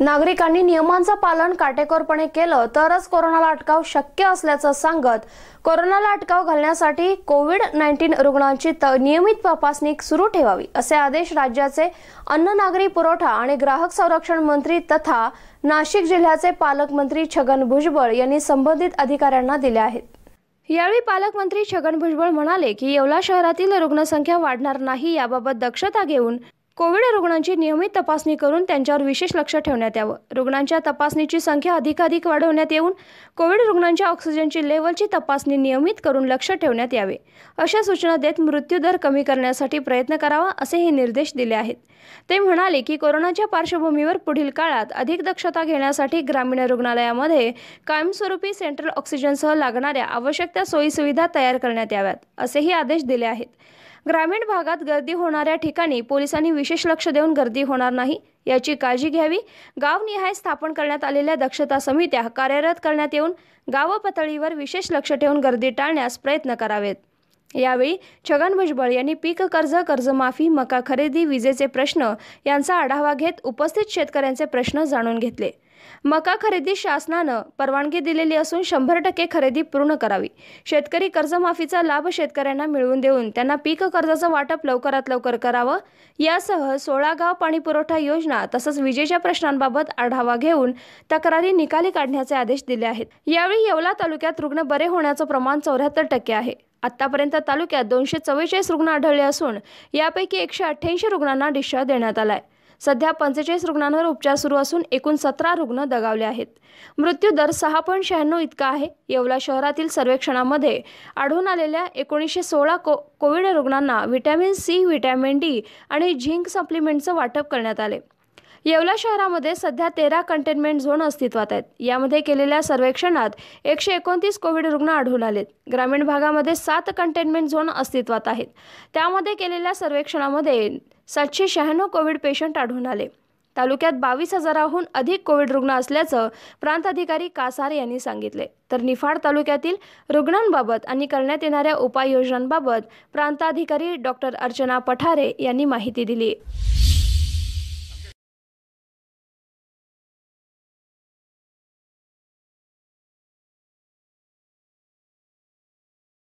नागरिकांनी नियमांचं पालन काटेकोरपणे केलं तरच कोरोनाला अटकाव शक्य असल्याचं सांगत कोरोनाला अटकाव घालण्यासाठी कोविड नाईन्टीन रुग्णांची नियमित तपासणी सुरू ठेवावी असे आदेश राज्याचे अन्न नागरी पुरवठा आणि ग्राहक संरक्षण मंत्री तथा नाशिक जिल्ह्याचे पालकमंत्री छगन भुजबळ यांनी संबंधित अधिकाऱ्यांना दिले आहेत यावेळी पालकमंत्री छगन भुजबळ म्हणाले की येवला शहरातील रुग्णसंख्या वाढणार नाही याबाबत दक्षता घेऊन कोविड रुग्णांची नियमित तपासणी करून त्यांच्यावर विशेष लक्ष ठेवण्यात यावं रुग्णांच्या तपासणीची संख्या अधिकाधिक वाढवण्यात येऊन कोविड रुग्णांच्या ऑक्सिजनची लेवलची तपासणी नियमित करून लक्ष ठेवण्यात यावे अशा सूचना देत मृत्यूदर कमी करण्यासाठी प्रयत्न करावा असेही निर्देश दिले आहेत ते म्हणाले की कोरोनाच्या पार्श्वभूमीवर पुढील काळात अधिक दक्षता घेण्यासाठी ग्रामीण रुग्णालयामध्ये कायमस्वरूपी सेंट्रल ऑक्सिजनसह लागणाऱ्या आवश्यक त्या सोयीसुविधा तयार करण्यात याव्यात असेही आदेश दिले आहेत ग्रामीण भागात गर्दी होणाऱ्या ठिकाणी पोलिसांनी विशेष लक्ष देऊन गर्दी होणार नाही याची काळजी घ्यावी गावनिहाय स्थापन करण्यात आलेल्या दक्षता समित्या कार्यरत करण्यात येऊन गाव पातळीवर विशेष लक्ष ठेवून गर्दी टाळण्यास प्रयत्न करावेत यावेळी छगन भुजबळ यांनी पीक कर्ज कर्जमाफी मका खरेदी विजेचे प्रश्न यांचा आढावा घेत उपस्थित शेतकऱ्यांचे प्रश्न जाणून घेतले मका खरेदी शासनानं परवानगी दिलेली असून शंभर टक्के खरेदी पूर्ण करावी शेतकरी कर्जमाफीचा लाभ शेतकऱ्यांना मिळवून देऊन त्यांना पीक कर्जाचं वाटप लवकरात लवकर करावं यासह सोळा गाव पाणी पुरवठा योजना तसंच विजेच्या प्रश्नांबाबत आढावा घेऊन तक्रारी निकाली काढण्याचे आदेश दिले आहेत यावेळी येवला तालुक्यात रुग्ण बरे होण्याचं प्रमाण चौऱ्याहत्तर टक्के आहे आतापर्यंत तालुक्यात दोनशे चव्वेचाळीस रुग्ण आढळले असून यापैकी एकशे अठ्ठ्याऐंशी रुग्णांना डिस्चार्ज देण्यात आलाय सध्या पंचेचाळीस रुग्णांवर उपचार सुरू असून एकूण सतरा रुग्ण दगावले आहेत मृत्यू दर सहा पॉईंट शहाण्णव इतका आहे येवला शहरातील सर्वेक्षणामध्ये आढळून आलेल्या एकोणीसशे सोळा को कोविड रुग्णांना व्हिटॅमिन सी व्हिटॅमिन डी आणि झिंक सप्लिमेंटचं वाटप करण्यात आले येवला शहरामध्ये सध्या तेरा कंटेनमेंट झोन अस्तित्वात आहेत यामध्ये केलेल्या सर्वेक्षणात एकशे एकोणतीस कोविड रुग्ण आढळून आलेत ग्रामीण भागामध्ये सात कंटेनमेंट झोन अस्तित्वात आहेत त्यामध्ये केलेल्या सर्वेक्षणामध्ये सातशे शहाण्णव कोविड पेशंट आढळून आले तालुक्यात बावीस हजाराहून अधिक कोविड रुग्ण असल्याचं प्रांताधिकारी कासार यांनी सांगितले तर निफाड तालुक्यातील रुग्णांबाबत आणि करण्यात येणाऱ्या उपाययोजनांबाबत प्रांताधिकारी डॉक्टर अर्चना पठारे यांनी माहिती दिली